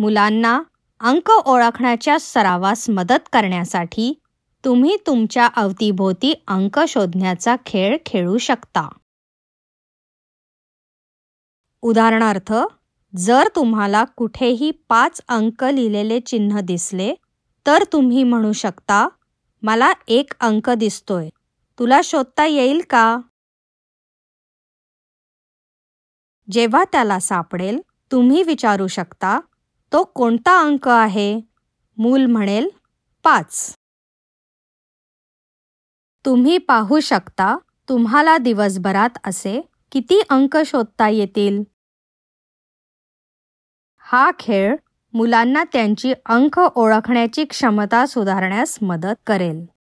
मुलांना अंक ओळखण्याच्या सरावास मदत करण्यासाठी तुम्ही तुमच्या अवतीभोवती अंक शोधण्याचा खेळ खेळू शकता उदाहरणार्थ जर तुम्हाला कुठेही पाच अंक लिहिलेले चिन्ह दिसले तर तुम्ही म्हणू शकता मला एक अंक दिसतोय तुला शोधता येईल का जेव्हा त्याला सापडेल तुम्ही विचारू शकता तो कोणता अंक आहे मूल म्हणेल पाच तुम्ही पाहू शकता तुम्हाला दिवसभरात असे किती अंक शोधता येतील हा खेळ मुलांना त्यांची अंक ओळखण्याची क्षमता सुधारण्यास मदत करेल